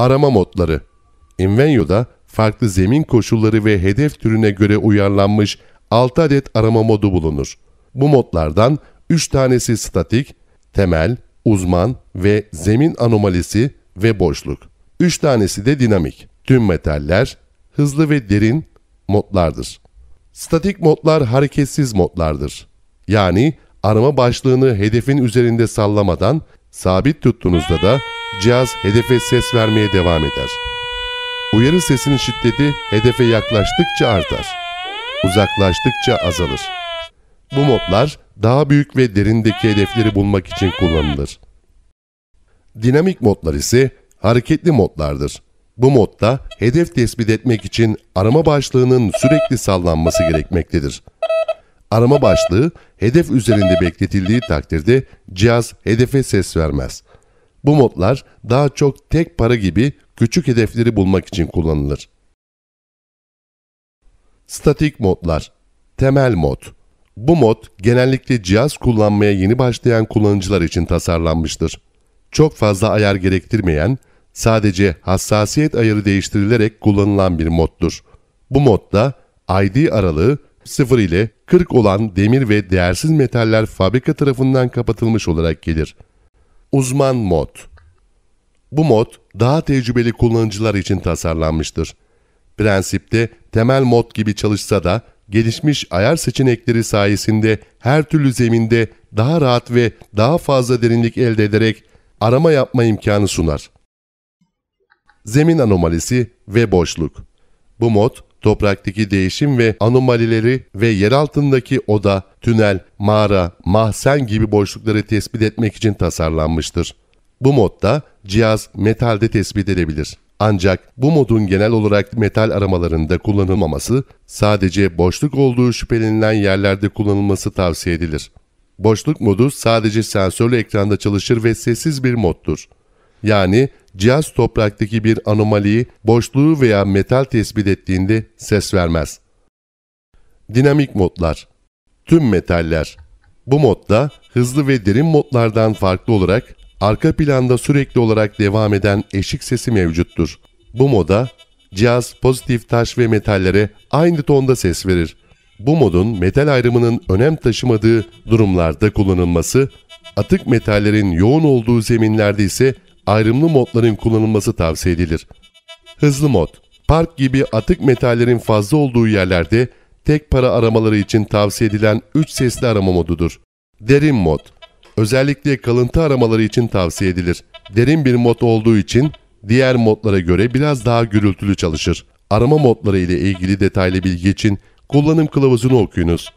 Arama modları Invenio'da farklı zemin koşulları ve hedef türüne göre uyarlanmış 6 adet arama modu bulunur. Bu modlardan 3 tanesi statik, temel, uzman ve zemin anomalisi ve boşluk. 3 tanesi de dinamik. Tüm metaller hızlı ve derin modlardır. Statik modlar hareketsiz modlardır. Yani arama başlığını hedefin üzerinde sallamadan sabit tuttuğunuzda da cihaz hedefe ses vermeye devam eder. Uyarı sesinin şiddeti hedefe yaklaştıkça artar. Uzaklaştıkça azalır. Bu modlar daha büyük ve derindeki hedefleri bulmak için kullanılır. Dinamik modlar ise hareketli modlardır. Bu modda hedef tespit etmek için arama başlığının sürekli sallanması gerekmektedir. Arama başlığı hedef üzerinde bekletildiği takdirde cihaz hedefe ses vermez. Bu modlar daha çok tek para gibi küçük hedefleri bulmak için kullanılır. Statik modlar Temel mod Bu mod genellikle cihaz kullanmaya yeni başlayan kullanıcılar için tasarlanmıştır. Çok fazla ayar gerektirmeyen, sadece hassasiyet ayarı değiştirilerek kullanılan bir moddur. Bu modda ID aralığı 0 ile 40 olan demir ve değersiz metaller fabrika tarafından kapatılmış olarak gelir. Uzman mod. Bu mod daha tecrübeli kullanıcılar için tasarlanmıştır. Prensipte temel mod gibi çalışsa da gelişmiş ayar seçenekleri sayesinde her türlü zeminde daha rahat ve daha fazla derinlik elde ederek arama yapma imkanı sunar. Zemin anomalisi ve boşluk. Bu mod topraktaki değişim ve anomalileri ve yer altındaki oda, tünel, mağara, mahzen gibi boşlukları tespit etmek için tasarlanmıştır. Bu modda cihaz metalde tespit edebilir. Ancak bu modun genel olarak metal aramalarında kullanılmaması, sadece boşluk olduğu şüphelenilen yerlerde kullanılması tavsiye edilir. Boşluk modu sadece sensörlü ekranda çalışır ve sessiz bir moddur. Yani cihaz topraktaki bir anomaliyi, boşluğu veya metal tespit ettiğinde ses vermez. Dinamik modlar Tüm metaller Bu modda hızlı ve derin modlardan farklı olarak arka planda sürekli olarak devam eden eşik sesi mevcuttur. Bu moda cihaz pozitif taş ve metallere aynı tonda ses verir. Bu modun metal ayrımının önem taşımadığı durumlarda kullanılması, atık metallerin yoğun olduğu zeminlerde ise ayrımlı modların kullanılması tavsiye edilir. Hızlı mod, park gibi atık metallerin fazla olduğu yerlerde tek para aramaları için tavsiye edilen 3 sesli arama modudur. Derin mod, özellikle kalıntı aramaları için tavsiye edilir. Derin bir mod olduğu için diğer modlara göre biraz daha gürültülü çalışır. Arama modları ile ilgili detaylı bilgi için kullanım kılavuzunu okuyunuz.